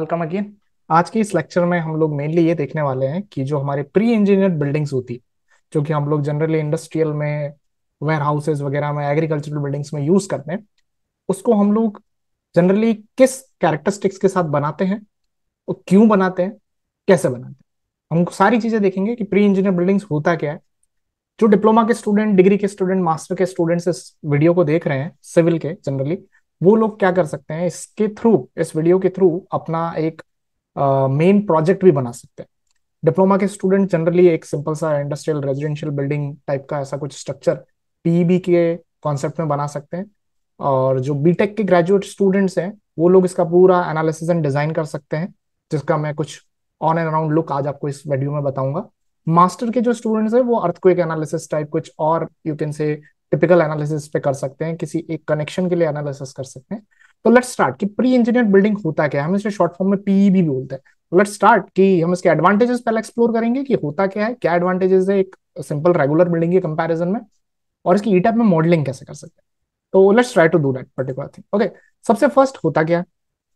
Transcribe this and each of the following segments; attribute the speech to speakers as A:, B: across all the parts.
A: Welcome again आज के इस लेक्चर में हम लोग मेनली ये देखने वाले हैं कि जो हमारे प्री इंजीनियर बिल्डिंग्स होती जो कि हम लोग जनरली इंडस्ट्रियल में वेयर हाउसेज वगैरह में एग्रीकल्चरल बिल्डिंग्स में यूज करते हैं उसको हम लोग जनरली किस कैरेक्टरिस्टिक्स के साथ बनाते हैं और क्यों बनाते हैं कैसे बनाते हैं हम सारी चीजें देखेंगे कि प्री इंजीनियर बिल्डिंग्स होता क्या है जो डिप्लोमा के स्टूडेंट डिग्री के स्टूडेंट मास्टर के स्टूडेंट्स इस वीडियो को देख रहे हैं सिविल के जनरली वो लोग क्या कर सकते हैं इसके थ्रू इस वीडियो के थ्रू अपना एक मेन uh, प्रोजेक्ट भी बना सकते हैं डिप्लोमा के स्टूडेंट जनरली एक सिंपल सा इंडस्ट्रियल रेजिडेंशियल बिल्डिंग टाइप का ऐसा कुछ स्ट्रक्चर पीईबी e के कॉन्सेप्ट में बना सकते हैं और जो बीटेक के ग्रेजुएट स्टूडेंट्स हैं वो लोग इसका पूरा एनालिसिस एंड डिजाइन कर सकते हैं जिसका मैं कुछ ऑन एंड अराउंड लुक आज आपको इस वीडियो में बताऊंगा मास्टर के जो स्टूडेंट्स हैं वो अर्थक्वेक एनालिसिस टाइप कुछ और you can say typical analysis पे कर सकते हैं किसी एक कनेक्शन के लिए एनालिसिस कर सकते हैं तो लेट स्टार्ट कि प्री इंजीनियर बिल्डिंग होता क्या है हम इसे शॉर्ट फॉर्म में पीई e भी बोलते हैं तो लेट स्टार्ट कि हम इसके एडवांटेजेस पहले एक्सप्लोर करेंगे कि होता क्या है क्या एडवांटेजेस है एक सिंपल रेगुलर बिल्डिंग के कंपेरिजन में और इसकी ईटेप में मॉडलिंग कैसे कर सकते हैं तो let's try to do that particular thing okay सबसे फर्स्ट होता क्या है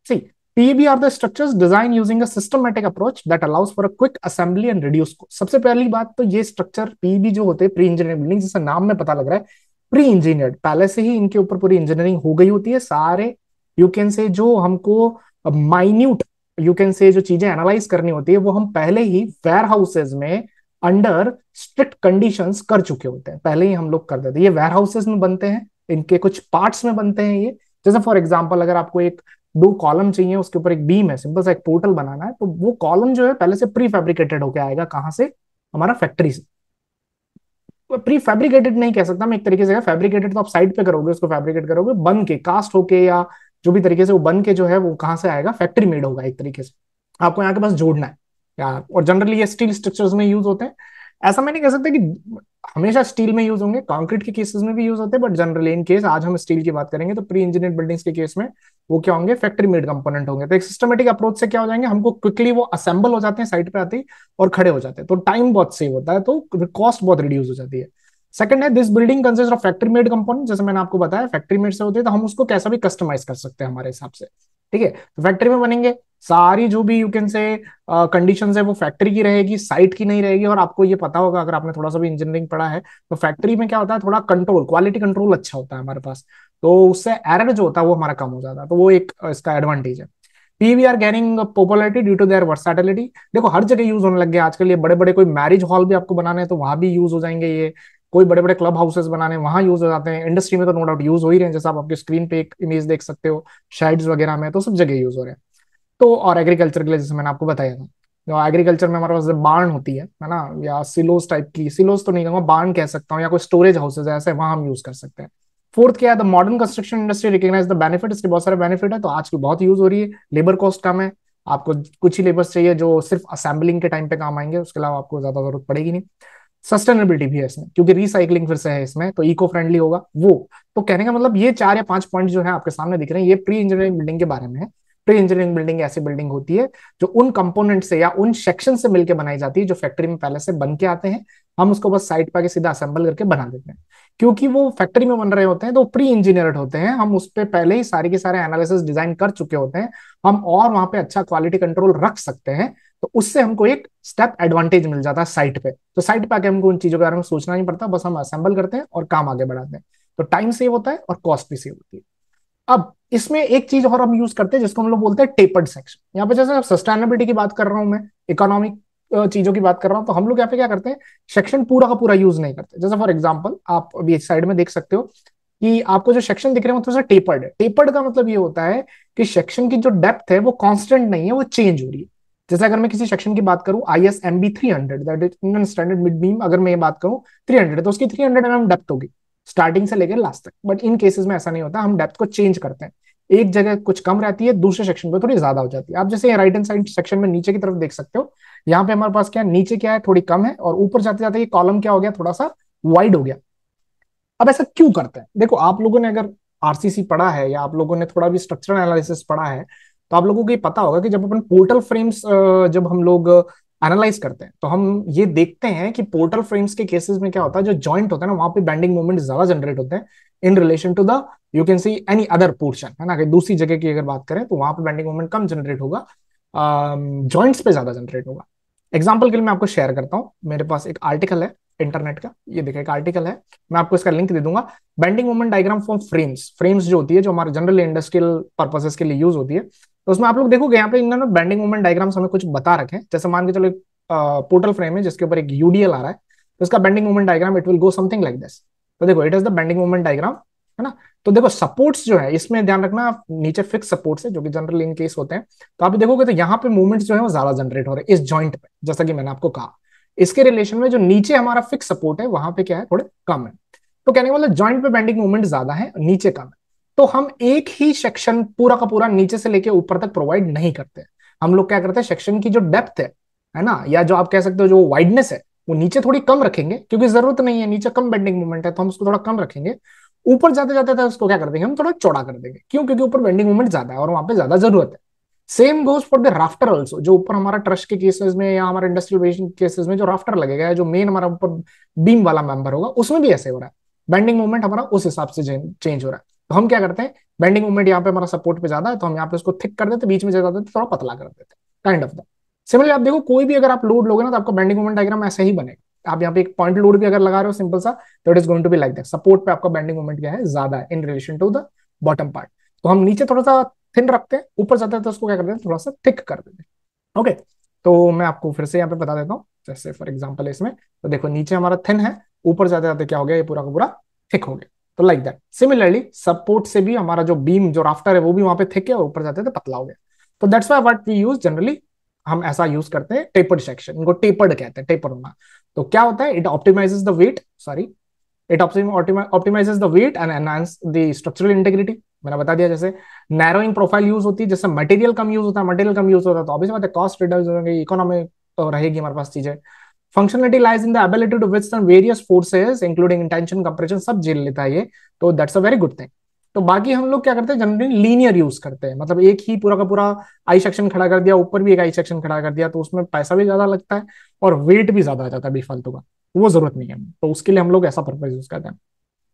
A: see PB are the structures design using a systematic approach that allows for a quick assembly and reduce को सबसे पहली बात तो ये स्ट्रक्चर पीबी e जो होते हैं प्री इंजीनियरिंग बिल्डिंग जिसका नाम में पता लग रहा है प्री इंजीनियर्ड पहले से ही इनके ऊपर पूरी इंजीनियरिंग हो गई होती है सारे यू कैन से जो हमको माइन्यूट यू कैन से जो चीजें एनालाइज करनी होती है वो हम पहले ही वेयर हाउसेज में अंडर स्ट्रिक्ट कंडीशन कर चुके होते हैं पहले ही हम लोग कर देते हैं ये वेयर हाउसेज में बनते हैं इनके कुछ पार्ट्स में बनते हैं ये जैसे फॉर एग्जाम्पल अगर आपको एक दो कॉलम चाहिए उसके ऊपर एक बीम है सिंपल सा एक पोर्टल बनाना है तो वो कॉलम जो है पहले से प्री फेब्रिकेटेड होके आएगा कहाँ से हमारा फैक्ट्री से प्री फैब्रिकेटेड नहीं कह सकता मैं एक तरीके से फैब्रिकेटेड तो आप साइड पे करोगे उसको फैब्रिकेट करोगे बन के कास्ट होके या जो भी तरीके से वो बन के जो है वो कहां से आएगा फैक्ट्री मेड होगा एक तरीके से आपको यहाँ के पास जोड़ना है या और जनरली ये स्टील स्ट्रक्चर्स में यूज होते हैं ऐसा मैं नहीं कह सकता कि हमेशा स्टील में यूज होंगे कॉन्क्रीट के केसेस में भी यूज होते हैं बट जनरली इन केस आज हम स्टील की बात करेंगे तो प्री इंजीनियर बिल्डिंग्स के केस में वो क्या होंगे फैक्ट्री मेड कंपोनेंट होंगे तो एक सिस्टमेटिक अप्रोच से क्या हो जाएंगे हमको क्विकली वो असेंबल हो जाते हैं साइट पे आते ही और खड़े हो जाते हैं तो टाइम बहुत सेव होता है तो कॉस्ट बहुत रिड्यूस हो जाती है सेकंड है this building consist of factory made component जैसे मैंने आपको बताया फैक्ट्री मेड से होते हैं तो हम उसको कैसा भी कस्टमाइज कर सकते हैं हमारे हिसाब से ठीक है तो फैक्ट्री में बनेंगे सारी जो भी यू कैन से कंडीशन है वो फैक्ट्री की रहेगी साइट की नहीं रहेगी और आपको ये पता होगा अगर आपने थोड़ा सा भी इंजीनियरिंग पढ़ा है तो फैक्ट्री में क्या होता है थोड़ा कंट्रोल क्वालिटी कंट्रोल अच्छा होता है हमारे पास तो उससे एरर जो होता है वो हमारा कम हो जाता है तो वो एक uh, इसका एडवांटेज है P are gaining popularity due to their versatility देखो हर जगह यूज होने लग गया आजकल ये बड़े बड़े कोई मैरिज हॉल भी आपको बनाने हैं तो वहां भी यूज हो जाएंगे ये कोई बड़े बड़े क्लब हाउसेस बनाने वहां यूज हो जाते हैं इंडस्ट्री में तो नो डाउट यूज हो ही रहे हैं जैसे आप आपके स्क्रीन पे एक इमेज देख सकते हो शेड्स वगैरह में तो सब जगह यूज हो रहे हैं तो और एग्रीकल्चर के लिए जैसे मैंने आपको बताया था जो एग्रीकल्चर में हमारे पास बाण होती है है ना या सिलोस टाइप की सिलोस तो नहीं कहूंगा बाण कह सकता हूँ या कोई स्टोरेज हाउसेज ऐसे वहां हम यूज कर सकते हैं फोर्थ क्या है the modern construction industry recognize the benefit इसके बहुत सारे बेनिफिट है तो आज की बहुत यूज हो रही है लेबर कॉस्ट कम है आपको कुछ ही लेबर्स चाहिए जो सिर्फ असेंबलिंग के टाइम पे काम आएंगे उसके अलावा आपको ज्यादा जरूरत पड़ेगी नहीं सस्टेनेबिलिटी भी है इसमें क्योंकि रिसाइकलिंग फिर से है इसमें तो इको फ्रेंडली होगा वो तो कहने का मतलब ये चार या पांच पॉइंट जो है आपके सामने दिख रहे हैं ये प्री इंजीनियरिंग बिल्डिंग के बारे में है प्री इंजीनियरिंग बिल्डिंग ऐसी बिल्डिंग होती है जो उन कंपोनेंट से या उन सेक्शन से मिलकर बनाई जाती है जो फैक्ट्री में पहले से बन के आते हैं हम उसको बस साइट पर सीधा असेंबल करके बना देते हैं क्योंकि वो फैक्ट्री में बन रहे होते हैं तो प्री इंजीनियर्ड होते हैं हम उस पर पहले ही सारे के सारे एनालिसिस डिजाइन कर चुके होते हैं हम और वहां पे अच्छा क्वालिटी कंट्रोल रख सकते हैं तो उससे हमको एक स्टेप एडवांटेज मिल जाता है साइट पे तो साइट पे आके हमको उन चीजों के बारे में सोचना नहीं पड़ता बस हम असेंबल करते हैं और काम आगे बढ़ाते हैं तो टाइम सेव होता है और कॉस्ट भी सेव होती है अब इसमें एक चीज और हम यूज करते हैं जिसको हम लोग बोलते हैं टेपर्ड सेक्शन यहाँ पे जैसे सस्टेनेबिलिटी की बात कर रहा हूं मैं इकोनॉमिक चीजों की बात कर रहा हूं तो हम लोग यहाँ पे क्या करते हैं सेक्शन पूरा का पूरा यूज नहीं करते जैसे फॉर एग्जाम्पल आप अभी साइड में देख सकते हो कि आपको जो सेक्शन दिख रहे हैं थोड़ा सा टेपर्ड है टेपर्ड का मतलब ये होता है कि सेक्शन की जो डेप्थ है वो कॉन्स्टेंट नहीं है वो चेंज हो रही है जैसे अगर मैं किसी सेक्शन की बात करूं I S M B three hundred that is Indian standard mid beam अगर मैं ये बात करूं थ्री हंड्रेड तो उसकी थ्री हंड्रेड एम डेप्थ होगी स्टार्टिंग से लेकर लास्ट तक बट इन केसेस में ऐसा नहीं होता हम डेप्थ को चेंज करते हैं एक जगह कुछ कम रहती है दूसरे सेक्शन पे थोड़ी ज्यादा हो जाती है आप जैसे राइट हैंड साइड सेक्शन में नीचे की तरफ देख सकते हो यहाँ पे हमारे पास क्या नीचे क्या है थोड़ी कम है और ऊपर जाते जाते ये कॉलम क्या हो गया थोड़ा सा वाइड हो गया अब ऐसा क्यों करते हैं देखो आप लोगों ने अगर आरसीसी पढ़ा है या आप लोगों ने थोड़ा भी स्ट्रक्चरल एनालिसिस पढ़ा है तो आप लोगों को ये पता होगा कि जब अपन पोर्टल फ्रेम्स जब हम लोग एनालाइज करते हैं तो हम ये देखते हैं कि पोर्टल फ्रेम्स के केसेस में क्या होता है जो जॉइंट होता है ना वहां पे बैंडिंग मूवमेंट ज्यादा जनरेट होते हैं in relation to the you can see any other portion है ना कि दूसरी जगह की अगर बात करें तो वहां पर बैंडिंग मूवमेंट कम जनरेट होगा जॉइंट्स uh, पे ज्यादा जनरेट होगा एग्जाम्पल के लिए मैं आपको शेयर करता हूँ मेरे पास एक आर्टिकल है इंटरनेट का ये देखा एक आर्टिकल है मैं आपको इसका लिंक दे दूंगा bending movement diagram for frames frames जो होती है जो हमारे जनरल इंडस्ट्रियल पर्पजेस के लिए यूज होती है तो उसमें आप लोग देखोगे यहाँ पे इन्होंने बैंडिंग मोमेंट डायग्राम हमें कुछ बता रखे हैं जैसे मान के चलो एक पोर्टल फ्रेम है जिसके ऊपर एक यूडीएल आ रहा है तो इसका bending moment diagram it will go something like this तो देखो it is the bending moment diagram है ना तो देखो सपोर्ट्स जो है इसमें ध्यान रखना नीचे फिक्स सपोर्ट्स है जो कि जनरल इन केस होते हैं तो आप देखोगे तो यहाँ पे मूवमेंट्स जो है वो ज्यादा जनरेट हो रहे हैं इस जॉइंट पे जैसा कि मैंने आपको कहा इसके रिलेशन में जो नीचे हमारा फिक्स सपोर्ट है वहां पे क्या है थोड़े कम है तो कहने मतलब जॉइंट पे बैंडिंग मूवमेंट ज्यादा है नीचे कम है तो हम एक ही सेक्शन पूरा का पूरा नीचे से लेके ऊपर तक प्रोवाइड नहीं करते हम लोग क्या करते हैं सेक्शन की जो डेप्थ है है ना या जो आप कह सकते हो जो वाइडनेस है वो नीचे थोड़ी कम रखेंगे क्योंकि जरूरत नहीं है नीचे कम बेंडिंग मूवमेंट है तो हम उसको थोड़ा कम रखेंगे ऊपर जाते जाते था उसको क्या कर देंगे हम थोड़ा चौड़ा कर देंगे क्यों क्योंकि ऊपर बेंडिंग मूवमेंट ज्यादा है और वहां पे ज्यादा जरूरत है same goes for the rafter also जो ऊपर हमारा ट्रस्ट के केसेस में या हमारे इंडस्ट्रियल केसेस में जो राफ्टर लगेगा जो मेन हमारा ऊपर बीम वाला मेंबर होगा उसमें भी ऐसे हो रहा है बेंडिंग मूवमेंट हमारा उस हिसाब से चेंज हो रहा है हम क्या करते हैं बेंडिंग मूवमेंट यहाँ पे हमारा सपोर्ट पे ज्यादा है तो हम यहाँ पे उसको थिक कर देते बीच में ज्यादा देते थोड़ा पतला कर देते काइंड ऑफ द सिमिलरली आप देखो कोई भी अगर आप लोड लोगे ना तो आपका बेंडिंग मूवमेंट डायग्राम ऐसे ही बनेगा आप यहाँ पे एक पॉइंट लोड भी अगर लगा रहे हो सिंपल सा तो it is going to be like that support पे आपका बेंडिंग मूवमेंट क्या है ज्यादा in relation to the bottom part तो हम नीचे थोड़ा सा थिन रखते हैं ऊपर जाते हैं तो उसको क्या कर देते हैं थोड़ा सा थिक कर देते हैं ओके तो मैं आपको फिर से यहाँ पे बता देता हूँ जैसे फॉर एग्जाम्पल इसमें तो देखो नीचे हमारा थिन है ऊपर जाते जाते क्या हो गया ये पूरा का पूरा थिक हो गया तो लाइक दैट सिमिलरली सपोर्ट से भी हमारा जो बीम जो राफ्टर है वो भी वहां पे थिक है और ऊपर जाते थे तो पतला हो गया तो that's why what we use generally हम ऐसा यूज करते हैं टेपर्ड सेक्शन इनको टेपर्ड कहते हैं टेपर होना तो क्या होता है it optimises the weight sorry it optimises the weight and enhance the structural integrity मैंने बता दिया जैसे नैरोइंग प्रोफाइल यूज होती है जैसे मटेरियल कम यूज होता है मटेरियल कम यूज होता है तो ऑब्वियस बात है कॉस्ट रिड्यूस होगी इकोनॉमी रहेगी हमारे पास चीजें functionality lies in the ability to withstand various forces including in tension compression सब झेल लेता है ये तो that's a very good thing तो बाकी हम लोग क्या करते हैं जनरली लीनियर यूज करते हैं मतलब एक ही पूरा का पूरा आई सेक्शन खड़ा कर दिया ऊपर भी एक आई सेक्शन खड़ा कर दिया तो उसमें पैसा भी ज्यादा लगता है और वेट भी ज्यादा आ जाता है बेफालतू का वो जरूरत नहीं है तो उसके लिए हम लोग ऐसा पर्पज यूज करते हैं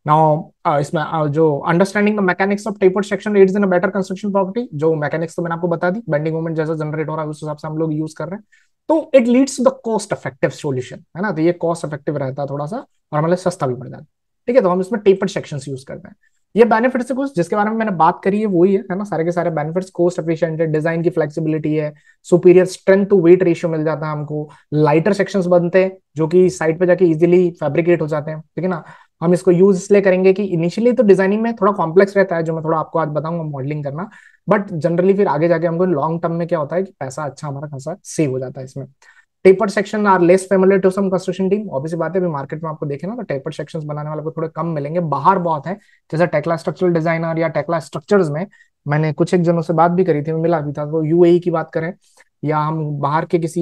A: now uh, इसमें uh, जो understanding the mechanics of tapered section aids in a better construction property जो मैकेनिक्स तो मैंने आपको बता दी बेंडिंग मोमेंट जैसा जनरेट हो रहा है उस हिसाब से हम लोग यूज कर रहे हैं तो it leads to the cost effective solution है ना तो ये कॉस्ट इफेक्टिव रहता है थोड़ा सा और हमारे सस्ता भी पड़ जाता है ठीक है तो हम इसमें टेपर सेक्शन यूज करते हैं ये बेनिफिट से कुछ जिसके बारे में मैंने बात करी है वही है ना सारे के सारे बेनिफिट कॉस्ट एफिशिएंट है डिजाइन की फ्लेक्सिबिलिटी है superior strength to weight ratio मिल जाता है हमको लाइटर सेक्शंस बनते हैं जो कि साइड पे जाके इजीली फैब्रिकेट हो जाते हैं ठीक है ना हम इसको यूज इसलिए करेंगे कि इनिशियली तो डिजाइनिंग में थोड़ा कॉम्प्लेक्स रहता है जो मैं थोड़ा आपको आज बताऊंगा मॉडलिंग करना बट जनरली फिर आगे जाके हमको लॉन्ग टर्म में क्या होता है कि पैसा अच्छा हमारा खासा सेव हो जाता है इसमें taper section are less familiar to some construction team obvious बात है अभी मार्केट में आपको देखे ना तो टेपर सेक्शन बनाने वाले को थोड़े कम मिलेंगे बाहर बहुत है जैसे टेक्ला स्ट्रक्चरल डिजाइनर या टेक्ला स्ट्रक्चर्स में मैंने कुछ एक जनों से बात भी करी थी मिला भी था वो तो यू e की बात करें या हम बाहर के किसी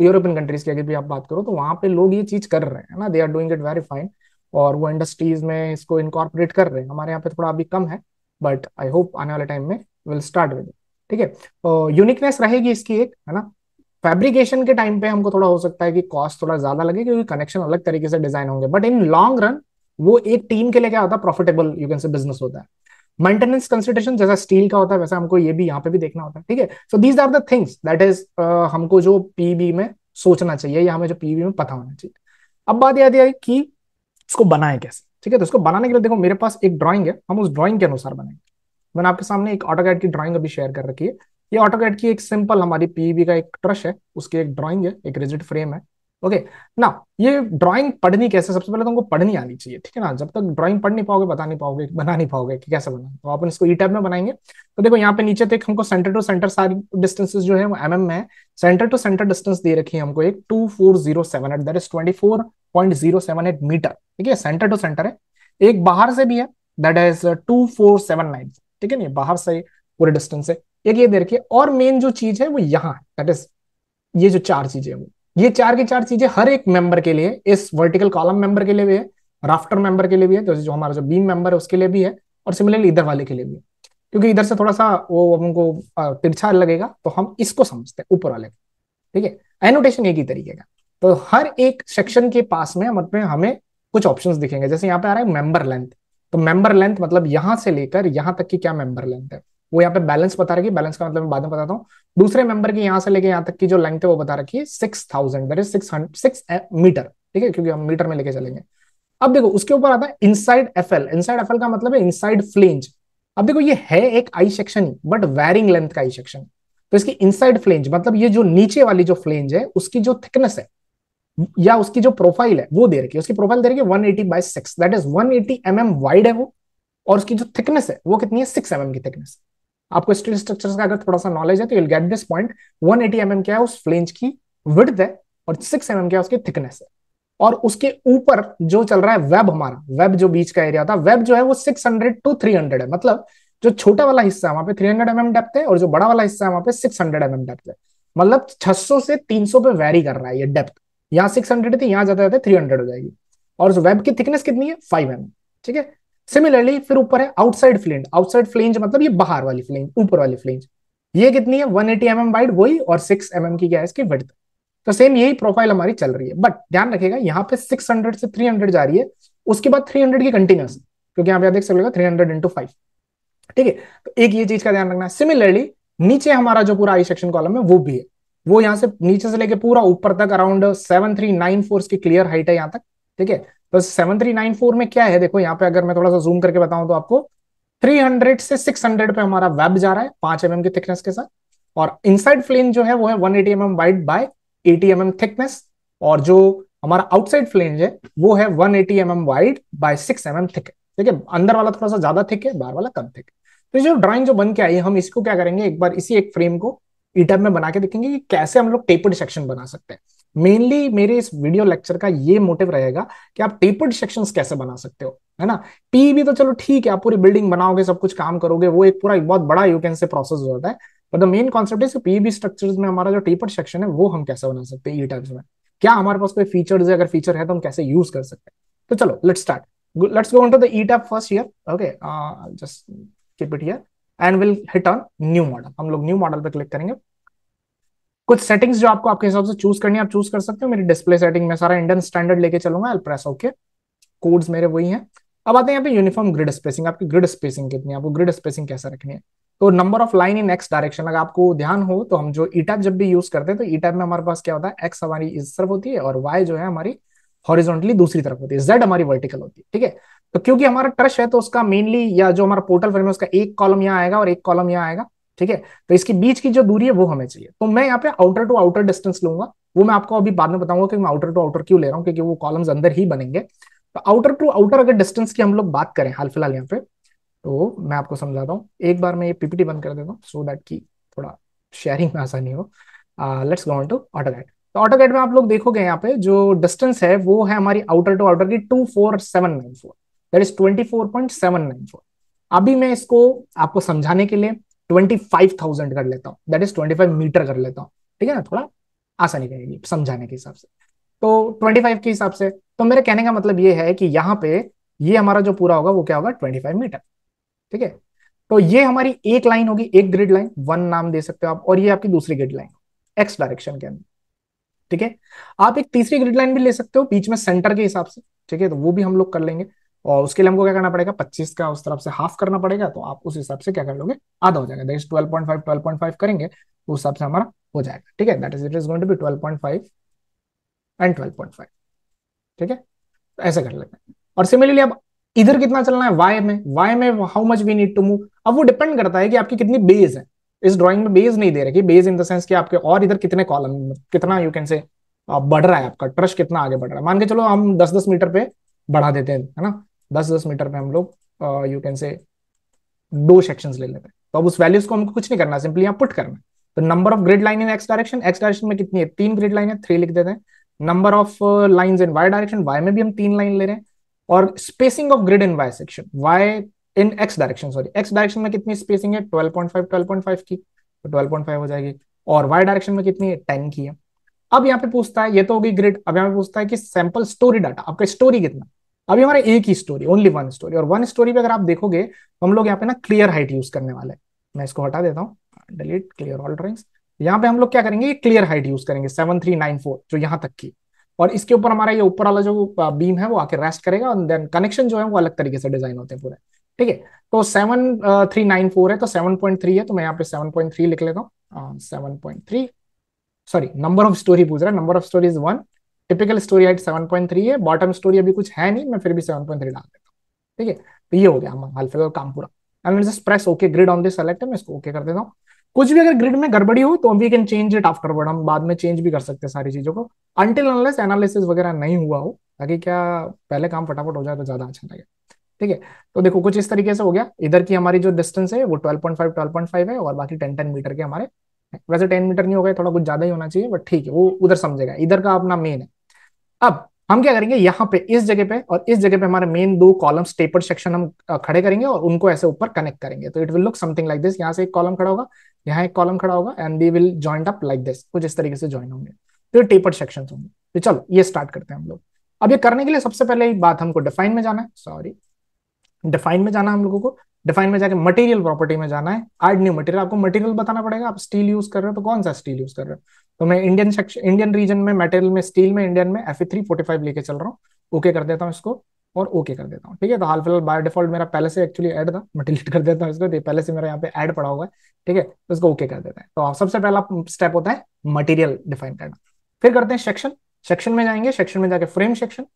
A: यूरोपियन कंट्रीज की अगर भी आप बात करो तो वहां पे लोग ये चीज कर रहे हैं ना they are doing it very fine और वो इंडस्ट्रीज में इसको इनकॉर्पोरेट कर रहे हैं हमारे यहाँ पे थोड़ा अभी कम है बट आई होप आने वाले टाइम में विल स्टार्ट विद ठीक है यूनिकनेस तो रहेगी इसकी एक है ना फैब्रिकेशन के टाइम पे हमको थोड़ा हो सकता है कि कॉस्ट थोड़ा ज्यादा लगे क्योंकि कनेक्शन अलग तरीके से डिजाइन होंगे बट इन लॉन्ग रन वो एक टीम के लिए क्या होता है profitable you can say business होता है मेंटेनेंस कंसिडरेशन जैसा स्टील का होता है वैसा हमको ये भी यहाँ पे भी देखना होता है ठीक है so these are the things that is हमको जो पीबी में सोचना चाहिए या हमें जो पीबी में पता होना चाहिए अब बात याद आई कि इसको बनाए कैसे ठीक है तो इसको बनाने के लिए देखो मेरे पास एक ड्रॉइंग है हम उस ड्रॉइंग के अनुसार बनाएंगे मैंने आपके सामने एक ऑटोकैड की ड्रॉइंग अभी शेयर कर रखी है ये ऑटोकैड की एक सिंपल हमारी पीवी का एक ट्रश है उसकी एक ड्रॉइंग है एक रिजिट फ्रेम है ओके ना ये ड्रॉइंग पढ़नी कैसे सबसे पहले तो हमको पढ़नी आनी चाहिए ठीक है ना जब तक ड्रॉइंग पढ़ नहीं पाओगे बता नहीं पाओगे बना नहीं पाओगे कि कैसे बना तो आप इसको ई टाइप में बनाएंगे तो देखो यहाँ पे नीचे तक हमको सेंटर टू सेंटर सारी डिस्टेंसेस जो है वो एम में है सेंटर टू सेंटर डिस्टेंस दे रखी है हमको एक two four zero seven eight that is twenty four point zero seven eight metre ठीक है सेंटर टू सेंटर है एक बाहर से भी है that is two four seven nine ठीक है ना बाहर से पूरे डिस्टेंस है एक ये देखिए और मेन जो चीज है वो यहाँ है दैट इज ये जो चार चीजें वो ये चार की चार चीजें हर एक मेंबर के लिए इस वर्टिकल कॉलम मेंबर के लिए भी है राफ्टर मेंबर के लिए भी है तो जो हमारा जो बीम मेंबर है उसके लिए भी है और सिमिलरली इधर वाले के लिए भी है क्योंकि इधर से थोड़ा सा वो हमको तिरछा लगेगा तो हम इसको समझते हैं ऊपर वाले ठीक है एनोटेशन एक ही तरीके का तो हर एक सेक्शन के पास में मतलब हमें कुछ ऑप्शन दिखेंगे जैसे यहाँ पे आ रहा है मेंबर लेंथ तो मेंबर लेंथ मतलब यहां से लेकर यहां तक की क्या मेंबर लेंथ है वो यहाँ पे बैलेंस बता रखी बैलेंस का मतलब बाद में बताता हूँ दूसरे मेंबर की यहाँ से लेकर यहाँ तक की मतलब जो लेंथ है वो बता रखी है six thousand that is six six metre ठीक है क्योंकि हम मीटर में लेके चलेंगे अब देखो उसके ऊपर आता है inside F L inside F L का मतलब है इनसाइड फ्लेंज अब देखो ये है एक आई सेक्शन ही बट वेरिंग लेंथ का आई सेक्शन तो इसकी इनसाइड फ्लेंज मतलब ये जो नीचे वाली जो फ्लेंज है उसकी जो थिकनेस है या उसकी जो प्रोफाइल है वो दे रखी है उसकी प्रोफाइल दे रखी है one eighty by six that is one eighty M M wide है वो और उसकी जो थिकनेस है वो कितनी है सिक्स एम एम की थिकनेस आपको स्टील स्ट्रक्चर का अगर थोड़ा सा नॉलेज है तो you'll get this point one eighty M M क्या है उस फ्लेंज की विड्थ है और सिक्स एम एम क्या है उसकी थिकनेस है और उसके ऊपर जो चल रहा है वेब हमारा वेब जो बीच का एरिया था वेब जो है वो six hundred to three hundred है मतलब जो छोटा वाला हिस्सा है वहां पे three hundred M M depth है और जो बड़ा वाला हिस्सा है वहां पे six hundred M M depth है मतलब छह सौ से तीन सौ पे वेरी कर रहा है ये डेप्थ यहाँ सिक्स हंड्रेड थी यहाँ ज्यादा ज्यादा थ्री हंड्रेड हो जाएगी और उस वेब की थिकनेस कितनी है फाइव एम ठीक है सिमिलरली फिर ऊपर है आउटसाइड फ्लेंज आउटसाइड फ्लेंज मतलब ये बाहर वाली फ्लेंज ऊपर वाली फ्लेंज ये कितनी है one eighty M M wide वही और सिक्स एम एम की क्या है इसकी वर्थ तो सेम यही प्रोफाइल हमारी चल रही है बट ध्यान रखेगा यहाँ पे सिक्स हंड्रेड से थ्री हंड्रेड जा रही है उसके बाद थ्री हंड्रेड की कंटिन्यूस क्योंकि यहाँ पे देख सकते थ्री हंड्रेड इंटू फाइव ठीक है तो एक ये चीज का ध्यान रखना है सिमिलरली नीचे हमारा जो पूरा आई सेक्शन कॉलम है वो भी है वो यहाँ से नीचे से लेके पूरा ऊपर तक around seven three nine four की क्लियर हाइट है यहाँ तक ठीक है तो सेवन थ्री नाइन फोर में क्या है देखो यहाँ पे अगर मैं थोड़ा सा जूम करके बताऊं तो आपको थ्री हंड्रेड से सिक्स हंड्रेड पे हमारा वेब जा रहा है पांच एम mm की थिकनेस के साथ और इनसाइड फ्लेन जो है वो है one eighty M M wide by eight M M thickness और जो हमारा आउटसाइड फ्लेंज है वो है one eighty M M wide by six M M thick ठीक है अंदर वाला थोड़ा सा ज्यादा थिक है बाहर वाला कम थिक तो जो ड्राइंग जो बन के आई है हम इसको क्या करेंगे एक बार इसी एक फ्रेम को ईटब e में बना के देखेंगे कि कैसे हम लोग टेपर्ड सेक्शन बना सकते हैं मेनली मेरे इस वीडियो लेक्चर का ये मोटिव रहेगा कि आप टेपर्ड सेक्शन कैसे बना सकते हो है ना पी e भी तो चलो ठीक है आप पूरी बिल्डिंग बनाओगे सब कुछ काम करोगे वो एक पूरा बहुत बड़ा यू कैन से प्रोसेस हो जाता है पर द मेन कॉन्सेप्ट है पीबी स्ट्रक्चर्स में हमारा जो टेपर्ड सेक्शन है वो हम कैसे बना सकते हैं ई e टाइप्स में क्या हमारे पास कोई फीचर है अगर फीचर है तो हम कैसे यूज कर सकते हैं तो चलो let's start let's go to the E tab first year okay just keep it here and will hit on new model हम लोग न्यू मॉडल पे क्लिक करेंगे कुछ सेटिंग्स जो आपको आपके हिसाब से चूज करनी है आप चूज कर सकते हो मेरी डिस्प्ले सेटिंग में सारा इंडियन स्टैंडर्ड लेके चलूंगा एल प्रेस ओके कोड्स मेरे वही हैं अब आते हैं यहाँ पे यूनिफॉर्म ग्रिड स्पेसिंग आपकी ग्रिड स्पेसिंग कितनी है आपको ग्रिड स्पेसिंग कैसे रखनी है तो number of line in X direction अगर आपको ध्यान हो तो हम जो ई टैप जब भी यूज करते हैं तो ई टैप में हमारे पास क्या होता है एक्स हमारी इस तरफ होती है और वाई जो है हमारी हॉरिजॉन्टली दूसरी तरफ होती है जेड हमारी वर्टिकल होती है ठीक है तो क्योंकि हमारा ट्रश है तो उसका मेनली या जो हमारा पोर्टल फ्रेम है उसका एक कॉलम यहाँ आएगा और एक कॉलम यहाँ आएगा ठीक है तो इसके बीच की जो दूरी है वो हमें चाहिए तो मैं यहाँ पे आउटर टू आउटर डिस्टेंस लूंगा वो मैं आपको अभी बाद में बताऊंगा कि मैं आउटर टू आउटर क्यों ले रहा हूँ क्योंकि वो कॉलम्स अंदर ही बनेंगे तो आउटर टू आउटर अगर डिस्टेंस की हम लोग बात करें हाल फिलहाल यहाँ पे तो मैं आपको समझाता हूँ एक बार मैं ये पीपीटी बंद कर देता हूँ सो दैट की थोड़ा शेयरिंग में आसानी हो let's go on to guide तो गाइड में आप लोग देखोगे यहाँ पे जो डिस्टेंस है वो है हमारी आउटर टू आउटर की two four seven nine four that is twenty four point seven nine four अभी मैं इसको आपको समझाने के लिए ट्वेंटी फाइव थाउजेंड कर लेता हूँ that is twenty five metre कर लेता हूँ ठीक है ना थोड़ा आसानी रहेगी समझाने के हिसाब से तो ट्वेंटी फाइव के हिसाब से तो मेरे कहने का मतलब ये है कि यहाँ पे ये हमारा जो पूरा होगा वो क्या होगा ट्वेंटी फाइव मीटर ठीक है तो ये हमारी एक लाइन होगी एक ग्रिड लाइन वन नाम दे सकते हो आप और ये आपकी दूसरी ग्रिड लाइन एक्स डायरेक्शन के अंदर ठीक है आप एक तीसरी ग्रिड लाइन भी ले सकते हो बीच में सेंटर के हिसाब से ठीक है तो वो भी हम लोग कर लेंगे और उसके लिए हमको क्या करना पड़ेगा पच्चीस का उस तरफ से हाफ करना पड़ेगा तो आप उस हिसाब से क्या कर लोगे आधा हो जाएगा that is twelve point five twelve point five करेंगे तो उस हिसाब से हमारा हो जाएगा ठीक है that is it is going to be twelve point five and twelve point five ठीक है तो ऐसे कर लेते हैं और सिमिलरली अब इधर कितना चलना है वाई में वाई में how much we need to move अब वो डिपेंड करता है कि आपकी कितनी बेस है इस ड्राइंग में बेस नहीं दे रखी बेस इन द सेंस कि आपके और इधर कितने कॉलम कितना यू कैन से बढ़ रहा है आपका ट्रश कितना आगे बढ़ रहा है मान के चलो हम दस दस मीटर पे बढ़ा देते हैं है ना दस दस मीटर पे हम लोग यू कैन से दो सेक्शन ले लेते हैं तो अब उस वैल्यूज को हमको कुछ नहीं करना सिंपली यहाँ पुट करना तो number of grid line in X direction X direction में कितनी है तीन ग्रिड लाइन है थ्री लिख देते हैं number of line in Y direction Y में भी हम तीन लाइन ले रहे हैं और spacing of grid in Y section Y in X direction sorry X direction में कितनी स्पेसिंग है twelve twelve point five point five की तो फाइव हो जाएगी और वाई डायरेक्शन में कितनी है टेन की है अब यहाँ पे पूछता है ये तो होगी ग्रिड अब यहाँ पे पूछता है कि सैंपल स्टोरी डाटा आपका स्टोरी कितना अभी हमारे एक ही स्टोरी ओनली वन स्टोरी और वन स्टोरी पे अगर आप देखोगे तो हम लोग यहाँ पे ना क्लियर हाइट यूज करने वाले हैं मैं इसको हटा देता हूँ डिलीट क्लियर ऑल ड्रॉइंग्स यहाँ पे हम लोग क्या करेंगे क्लियर हाइट यूज करेंगे सेवन थ्री नाइन फोर जो यहाँ तक की और इसके ऊपर हमारा ये ऊपर वाला जो बीम है वो आके रेस्ट करेगा और देन कनेक्शन जो है वो अलग तरीके से डिजाइन होते हैं पूरे ठीक है तो सेवन थ्री नाइन फोर है तो सेवन पॉइंट थ्री है तो मैं यहाँ पे सेवन पॉइंट थ्री लिख लेता हूँ seven point three sorry number of storey पूछ रहा है number of storey is one typical storey height seven point three है बॉटम स्टोरी अभी कुछ है नहीं मैं फिर भी सेवन पॉइंट थ्री डाल देता हूँ ठीक है तो ये हो गया हाल का काम पूरा and just press okay grid on this select है मैं इसको ओके कर देता हूँ कुछ भी अगर ग्रिड में गड़बड़ी हो तो we can change it afterward हम बाद में चेंज भी कर सकते हैं सारी चीजों को अनटिल अनलेस एनालिसिस वगैरह नहीं हुआ हो ताकि क्या पहले काम फटाफट हो जाए तो ज्यादा अच्छा लगे ठीक है तो देखो कुछ इस तरीके से हो गया इधर की हमारी जो डिस्टेंस है वो 12.5 12.5 है और बाकी 10 10 मीटर के हमारे वैसे 10 मीटर नहीं हो गए थोड़ा कुछ ज्यादा ही होना चाहिए बट ठीक है वो उधर समझेगा इधर का अपना मेन है अब हम क्या करेंगे यहाँ पे इस जगह पे और इस जगह पे हमारे मेन दो कॉलम्स स्टेपर सेक्शन हम खड़े करेंगे और उनको ऐसे ऊपर कनेक्ट करेंगे तो it will look something like this यहाँ से एक कॉलम खड़ा होगा यहाँ एक कॉलम खड़ा होगा and the will joint up like this कुछ इस तरीके से ज्वाइन होंगे तो टेपर सेक्शन होंगे तो चलो ये स्टार्ट करते हैं हम लोग अब ये करने के लिए सबसे पहले बात हमको डिफाइन में जाना है सॉरी डिफाइन में जाना हम लोगों को डिफाइन में जाके मटेरियल प्रॉपर्टी में जाना है एड न्यू मटेरियल आपको मटेरियल बताना पड़ेगा आप स्टील यूज कर रहे हो तो कौन सा स्टील यूज कर रहे हो तो मैं इंडियन सेक्शन इंडियन रीजन में मटेरियल में स्टील में इंडियन में एफ थ्री फोर्टी फाइव लेके चल रहा हूँ ओके कर देता हूँ इसको और ओके कर देता हूँ ठीक है तो हाल फिलहाल बाय डिफॉल्ट मेरा पहले से एक्चुअली ऐड था मैं डिलीट कर देता हूँ इसको तो पहले से मेरा यहाँ पे ऐड पड़ा हुआ है ठीक है तो इसको ओके कर देता है तो सबसे पहला स्टेप होता है मटेरियल डिफाइन करना फिर करते हैं सेक्शन सेक्शन में जाएंगे सेक्शन में जाके फ्रेम सेक्शन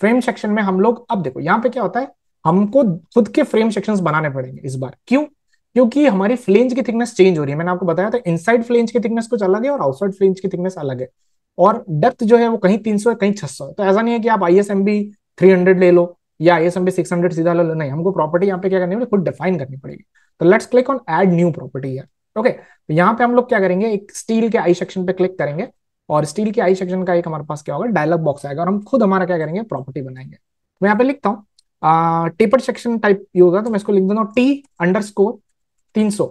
A: फ्रेम सेक्शन में हम लोग अब देखो यहाँ पे क्या होता है हमको खुद के फ्रेम सेक्शंस बनाने पड़ेंगे इस बार क्यों क्योंकि हमारी फ्लेंज की थिकनेस चेंज हो रही है मैंने आपको बताया था इनसाइड फ्लेंज की थिकनेस कुछ अलग है और आउटसाइड फ्लेंज की थिकनेस अलग है और डेप्थ जो है वो कहीं 300 है कहीं 600 है तो ऐसा नहीं है कि आप I S M B three ले लो या I S M B six सीधा ले लो नहीं हमको प्रॉपर्टी यहाँ पे क्या करनी पड़ेगी खुद डिफाइन करनी पड़ेगी तो let's click on add new property है ओके तो यहाँ पे हम लोग क्या करेंगे एक स्टील के आई सेक्शन पे क्लिक करेंगे और स्टील के आई सेक्शन का एक हमारे पास क्या होगा डायलॉग बॉक्स आएगा और हम खुद हमारा क्या करेंगे प्रॉपर्टी बनाएंगे मैं यहाँ पे लिखता हूँ टेपर सेक्शन टाइप ये होगा तो मैं इसको लिख देता हूँ टी अंडर स्कोर तीन सौ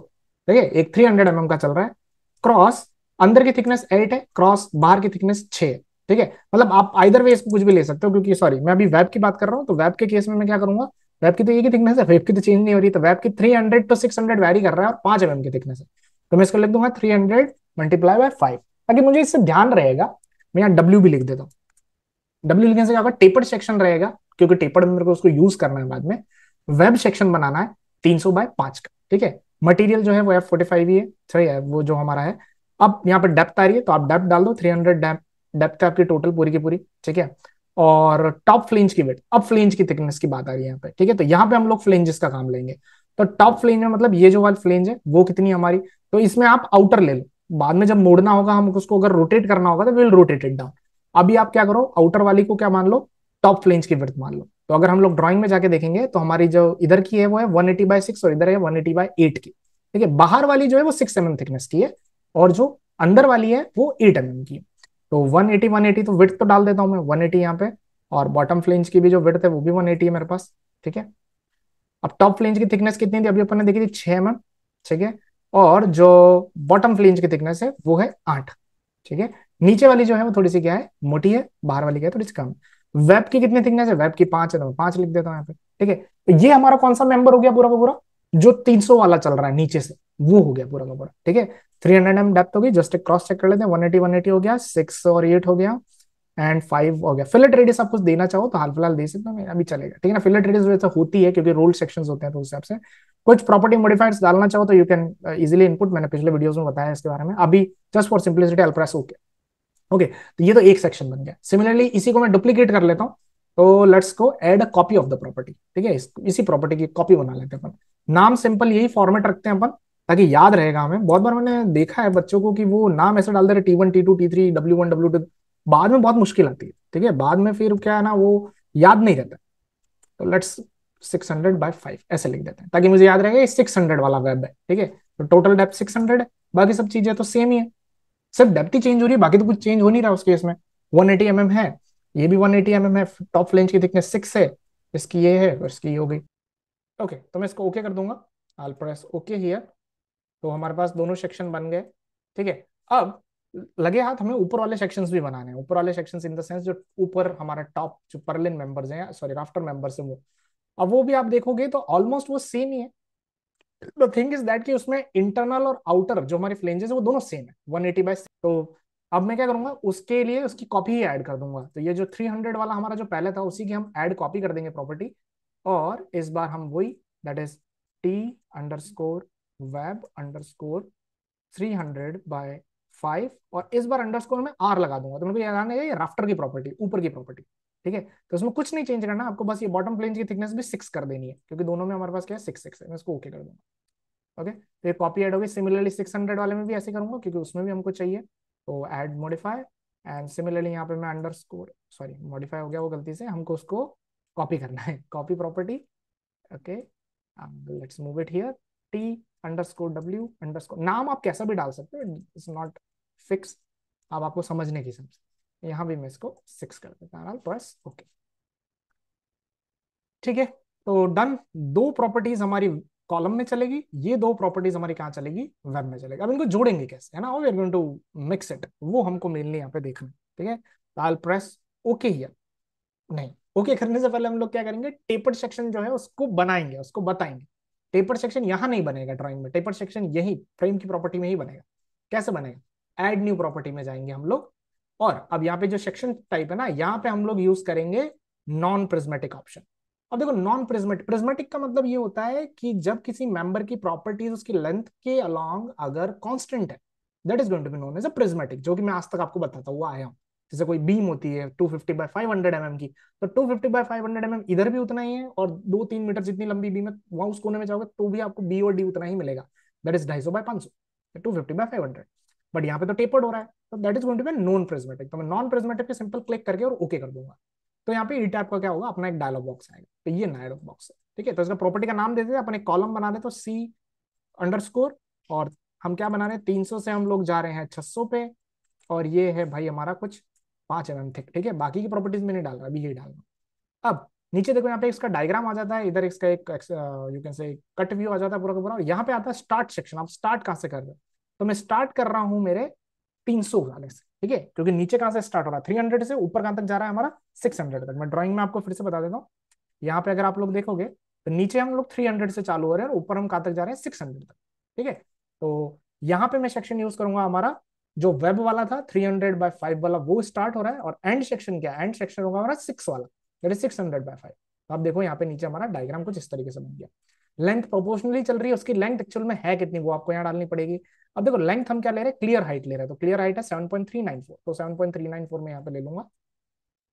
A: ठीक है एक थ्री हंड्रेड एम का चल रहा है क्रॉस अंदर की थिकनेस एट है क्रॉस बाहर की थिकनेस छह ठीक है मतलब आप आइदर वे इसको कुछ भी ले सकते हो क्योंकि सॉरी मैं अभी वेब की बात कर रहा हूँ तो वेब के केस में मैं क्या करूंगा वेब की तो ये ही थिकनेस है वेब की तो चेंज नहीं हो रही तो वेब की three hundred to six hundred vary कर रहा है और पांच एम की थिकनेस है तो मैं इसको लिख दूंगा three hundred multiply by five ताकि मुझे इससे ध्यान रहेगा मैं यहाँ डब्ल्यू भी लिख देता हूँ डब्ल्यू लिखने से क्या होगा टेपर सेक्शन रहेगा क्योंकि टेपर्ड मेरे को उसको यूज करना है बाद में वेब सेक्शन बनाना है तीन सौ बाय पांच का ठीक है मटेरियल जो है वो एफ फोर्टी फाइव ही है सही है वो जो हमारा है अब यहाँ पर डेप्थ आ रही है तो आप डेप्थ डाल दो थ्री हंड्रेड डेप्थ डेप्थ आपकी टोटल पूरी की पूरी ठीक है और टॉप फ्लेंज की वेट अब फ्लेंज की थिकनेस की बात आ रही है यहाँ पे ठीक है तो यहाँ पे हम लोग फ्लेंजेस का काम लेंगे तो टॉप फ्लेंज में मतलब ये जो वाली फ्लेंज है वो कितनी हमारी तो इसमें आप आउटर ले लो बाद में जब मोड़ना होगा हम उसको अगर रोटेट करना होगा तो विल रोटेट इट डाउन अभी आप क्या करो आउटर वाली को क्या मान लो टॉप फ्लेंज की वर्थ मान लो तो अगर हम लोग ड्रॉइंग में जाके देखेंगे तो हमारी जो इधर की है वो है वन एटी बाई सिक्स और इधर है वन एटी बाई एट की ठीक है बाहर वाली जो है वो सिक्स एम एम थिकनेस की है और जो अंदर वाली है वो एट एम एम की है तो वन एटी तो विथ तो डाल देता हूं मैं वन एटी यहाँ पे और बॉटम फ्लेंज की भी जो विथ है वो भी वन एटी है मेरे पास ठीक है अब टॉप फ्लेंज की थिकनेस कितनी थी अभी अपन ने देखी थी छह एम mm। ठीक है और जो बॉटम फ्लेंज की थिकनेस है वो है आठ ठीक है नीचे वाली जो है वो थोड़ी सी क्या है मोटी है बाहर वाली क्या है थोड़ी सी कम वेब की कितनी थिकनेस है वेब की पांच है तो मैं पांच लिख देता हूँ यहाँ पे ठीक है तो ये हमारा कौन सा मेंबर हो गया पूरा का पूरा जो 300 वाला चल रहा है नीचे से वो हो गया पूरा का पूरा ठीक है थ्री हंड्रेड एम डेप्थ होगी जस्ट एक क्रॉस चेक कर लेते हैं वन एटी वन एटी हो गया सिक्स और एट हो गया एंड फाइव हो गया फिलेट रेडियस आप कुछ देना चाहो तो हाल फिलहाल दे सकते हो अभी चलेगा ठीक है ना फिलेट रेडियस वैसे होती है क्योंकि रोल सेक्शंस होते हैं तो उस हिसाब से कुछ प्रॉपर्टी मॉडिफायर्स डालना चाहो तो यू कैन इजिली इनपुट मैंने पिछले वीडियोस में बताया इसके बारे में अभी just for simplicity I'll press okay okay तो ये तो एक सेक्शन बन गया सिमिलरली इसी को मैं डुप्लीकेट कर लेता हूँ तो लेट्स को add a copy of the property ठीक है इसी प्रॉपर्टी की कॉपी बना लेते हैं अपन नाम सिंपल यही फॉर्मेट रखते हैं अपन ताकि याद रहेगा हमें बहुत बार मैंने देखा है बच्चों को कि वो नाम ऐसे डाल दे रहे T one T two T three W one W two बाद में बहुत मुश्किल आती है ठीक है बाद में फिर क्या है ना वो याद नहीं रहता तो let's six hundred by five ऐसे लिख देते हैं ताकि मुझे याद रहेगा सिक्स हंड्रेड वाला वेब है ठीक है तो टोटल डेप्थ सिक्स हंड्रेड है बाकी सब चीजें तो सेम ही है सिर्फ डेप्थ ही चेंज हो रही है बाकी तो कुछ चेंज हो नहीं रहा उस केस में वन एटी एम है ये भी वन एटी एम है टॉप फ्लेंज की थिकनेस सिक्स है इसकी ये है और इसकी ये हो गई ओके तो मैं इसको ओके कर दूंगा आल प्रेस ओके ही तो हमारे पास दोनों सेक्शन बन गए ठीक है अब लगे हाथ हमें ऊपर वाले सेक्शंस भी बनाने हैं ऊपर वाले सेक्शंस इन द सेंस जो ऊपर हमारा टॉप जो परलिन मेंबर्स हैं सॉरी राफ्टर मेंबर्स हैं वो अब वो भी आप देखोगे तो ऑलमोस्ट वो सेम ही है द थिंग इज दैट कि उसमें इंटरनल और आउटर जो हमारे फ्लेंजेस है वो दोनों सेम है वन एटी बाई तो अब मैं क्या करूंगा उसके लिए उसकी कॉपी ही ऐड कर दूंगा तो ये जो थ्री हंड्रेड वाला हमारा जो पहले था उसी की हम ऐड कॉपी कर देंगे प्रॉपर्टी और इस बार हम वही that is T underscore web underscore three hundred by five और इस बार अंडर स्कोर में आर लगा दूंगा तो मेरे को याद आने ये राफ्टर की प्रॉपर्टी ऊपर की प्रॉपर्टी ठीक है तो उसमें कुछ नहीं चेंज करना आपको बस ये बॉटम प्लेन की थिकनेस भी सिक्स कर देनी है क्योंकि दोनों में हमारे पास क्या है सिक्स सिक्स है मैं इसको ओके कर दूंगा ओके तो ये कॉपी एड होगी सिमिलरली सिक्स हंड्रेड वाले में भी ऐसे करूंगा क्योंकि उसमें भी हमको चाहिए तो एड मॉडिफाई एंड सिमिलरली यहाँ पे मैं अंडर स्कोर सॉरी मॉडिफाई हो गया वो गलती से हमको उसको कॉपी करना है copy property okay let's move it here T underscore W underscore नाम आप कैसा भी डाल सकते हो इट्स नॉट फिक्स अब आपको समझने के समझ यहां भी मैं इसको सिक्स कर देता हूँ बस ओके ठीक है तो डन दो प्रॉपर्टीज हमारी कॉलम में चलेगी ये दो प्रॉपर्टीज हमारी कहाँ चलेगी वेब में चलेगी अब इनको जोड़ेंगे कैसे है ना we going to mix it वो हमको मेनली यहाँ पे देखना ठीक है आई प्रेस ओके हियर नहीं ओके करने से पहले हम लोग क्या करेंगे टेपर सेक्शन जो है उसको बनाएंगे उसको बताएंगे टेपर सेक्शन यहाँ नहीं बनेगा ड्राइंग में टेपर सेक्शन यही फ्रेम की प्रॉपर्टी में ही बनेगा कैसे बनेगा एड न्यू प्रॉपर्टी में जाएंगे हम लोग और अब यहाँ पे जो सेक्शन टाइप है ना यहाँ पे हम लोग यूज करेंगे नॉन प्रिज्मेटिक ऑप्शन अब देखो नॉन प्रिज्मेटिक प्रिज्मेटिक का मतलब ये होता है कि जब किसी मेंबर की प्रॉपर्टीज उसकी लेंथ के अलॉन्ग अगर कॉन्स्टेंट है that is going to be known as a prismatic जो कि मैं आज तक आपको बताता हुआ आया हूँ जैसे कोई बीम होती है 250 फिफ्टी बाई फाइव एम की तो 250 फिफ्टी बाई फाइव एम इधर भी उतना ही है और दो तीन मीटर जितनी लंबी बीम है वहां उस कोने में जाओगे तो भी आपको बी और डी उतना ही मिलेगा दैट इज ढाई सौ बाई पांच सौ two fifty by five hundred but यहाँ पे तो टेपर्ड हो रहा है तो that is going to be non prismatic तो मैं नॉन प्रिज्मेटिक पे सिंपल क्लिक करके और ओके okay कर दूंगा तो यहाँ पे ई टैप का क्या होगा अपना एक डायलॉग बॉक्स आएगा तो ये नया डायलॉग बॉक्स है ठीक है तो इसका प्रॉपर्टी का नाम देते हैं अपन कॉलम बना देते तो सी अंडरस्कोर और हम क्या बना रहे हैं तीन से हम लोग जा रहे हैं छह पे और ये है भाई हमारा कुछ पांच एम एम थिक ठीक है बाकी की प्रॉपर्टीज में नहीं डाल रहा अभी यही डाल रहा अब नीचे देखो यहाँ पे इसका डायग्राम आ जाता है इधर इसका एक you can see cut view आ जाता है पूरा का पूरा यहाँ पे आता है स्टार्ट सेक्शन आप स्टार्ट कहाँ से कर रहे हो तो मैं स्टार्ट कर रहा हूँ मेरे तीन सौ वाले से ठीक है क्योंकि नीचे कहां से स्टार्ट हो रहा है थ्री हंड्रेड से ऊपर कहां तक जा रहा है हमारा सिक्स हंड्रेड तक मैं ड्रॉइंग में आपको फिर से बता देता हूँ यहाँ पे अगर आप लोग देखोगे तो नीचे हम लोग थ्री हंड्रेड से चालू हो रहे हैं ऊपर हम कहाँ तक जा रहे हैं सिक्स हंड्रेड तक ठीक है तो यहाँ पे मैं सेक्शन यूज करूंगा हमारा जो वेब वाला था थ्री हंड्रेड बाय फाइव वाला वो स्टार्ट हो रहा है और एंड सेक्शन क्या एंड सेक्शन होगा हमारा सिक्स वाला सिक्स हंड्रेड बाय फाइव आप देखो यहाँ पे नीचे हमारा डायग्राम कुछ इस तरीके से बन गया लेंथ प्रोपोर्शनली चल रही है उसकी लेंथ एक्चुअल में है कितनी वो आपको यहाँ डालनी पड़ेगी अब देखो लेंथ हम क्या ले रहे हैं क्लियर हाइट ले रहे हैं तो क्लियर हाइट है seven point three nine four तो seven point three nine four में यहाँ पे ले लूंगा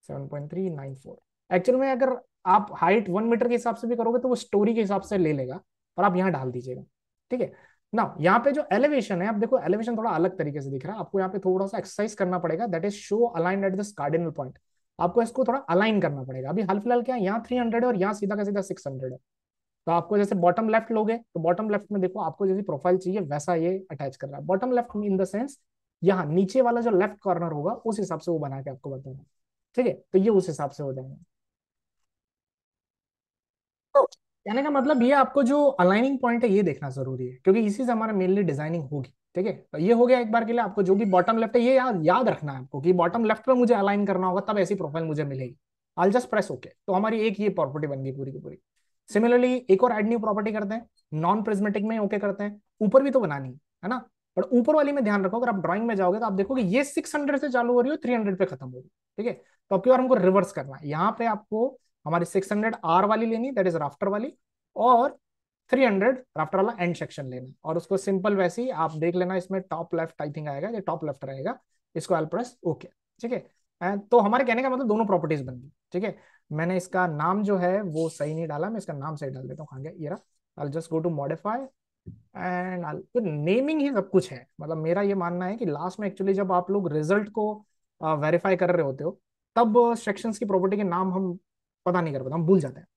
A: seven point three nine four actual में अगर आप हाइट वन मीटर के हिसाब से भी करोगे तो वो स्टोरी के हिसाब से ले लेगा और आप यहाँ डाल दीजिएगा ठीक है ना यहाँ पे जो एलिवेशन है आप देखो एलिवेशन थोड़ा अलग तरीके से दिख रहा है आपको यहाँ पे थोड़ा सा एक्सरसाइज करना पड़ेगा that is show align at this cardinal point आपको इसको थोड़ा अलाइन करना पड़ेगा अभी हाल फिलहाल क्या है यहाँ थ्री हंड्रेड और यहाँ सीधा का सीधा सिक्स हंड्रेड है तो आपको जैसे बॉटम लेफ्ट लोगे तो बॉटम लेफ्ट में देखो आपको जैसी प्रोफाइल चाहिए वैसा ये अटैच कर रहा है bottom left in the sense यहाँ नीचे वाला जो लेफ्ट कॉर्नर होगा उस हिसाब से वो बना के आपको बताना ठीक है तो ये उस हिसाब से हो जाएंगे तो कहने का मतलब ये आपको जो अलाइनिंग पॉइंट है ये देखना जरूरी है क्योंकि इसी से हमारा मेनली डिजाइनिंग होगी ठीक है तो ये हो गया एक बार के लिए आपको जो भी बॉटम लेफ्ट है ये याद याद रखना है आपको कि बॉटम लेफ्ट पे मुझे अलाइन करना होगा तब ऐसी प्रोफाइल मुझे मिलेगी आल जस्ट प्रेस ओके तो हमारी एक ये प्रॉपर्टी बन गई पूरी की पूरी सिमिलरली एक और एड न्यू प्रॉपर्टी करते हैं नॉन प्रिज्मेटिक में ओके करते हैं ऊपर भी तो बनानी है ना बट ऊपर वाली में ध्यान रखो अगर आप ड्रॉइंग में जाओगे तो आप देखोगे ये 600 से चालू हो रही हो 300 पे खत्म हो रही ठीक है तो आपकी बार हमको रिवर्स करना है यहाँ पे आपको हमारी 600 आर वाली लेनी दैट इज राफ्टर वाली और 300 राफ्टर वाला एंड सेक्शन लेना और उसको सिंपल वैसे ही आप देख लेना इसमें टॉप लेफ्ट आई थिंक आएगा ये टॉप लेफ्ट रहेगा इसको एल प्रेस ओके ठीक है है तो हमारे कहने का मतलब दोनों प्रॉपर्टीज बन गई ठीक है मैंने इसका नाम जो है वो सही नहीं डाला मैं इसका नाम सही डाल देता हूँ खांगे I just go to modify and तो नेमिंग ही सब कुछ है मतलब मेरा ये मानना है कि लास्ट में एक्चुअली जब आप लोग रिजल्ट को वेरीफाई कर रहे होते हो तब सेक्शंस की प्रॉपर्टी के नाम हम पता नहीं कर पाते हम भूल जाते हैं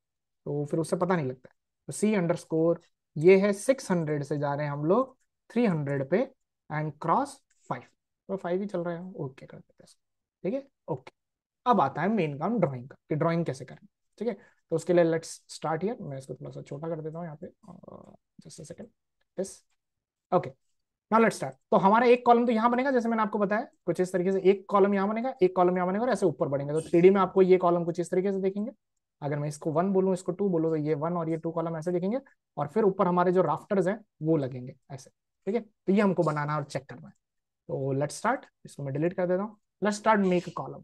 A: तो फिर उससे पता नहीं लगता तो सी अंडर स्कोर ये है सिक्स हंड्रेड से जा रहे हैं हम लोग थ्री हंड्रेड पे एंड क्रॉस फाइव तो फाइव ही चल रहे हैं ओके कर देते हैं ठीक है ओके अब आता है मेन काम ड्रॉइंग का कि कैसे करें ठीक है तो उसके लिए लेट्स स्टार्ट हियर मैं इसको थोड़ा सा छोटा कर देता हूँ यहाँ पे just a second this okay now let's start तो हमारा एक कॉलम तो यहाँ बनेगा जैसे मैंने आपको बताया कुछ इस तरीके से एक कॉलम यहाँ बनेगा एक कॉलम यहाँ बनेगा और ऐसे ऊपर बढ़ेंगे तो थ्री में आपको ये कॉलम कुछ इस तरीके से देखेंगे अगर मैं इसको वन बोलूँ इसको टू बोलूँ तो ये वन और ये टू कॉलम ऐसे देखेंगे और फिर ऊपर हमारे जो राफ्टर्स हैं वो लगेंगे ऐसे ठीक है तो ये हमको बनाना और चेक करना है तो लेट्स स्टार्ट इसको मैं डिलीट कर देता हूँ लेट्स स्टार्ट मेक कॉलम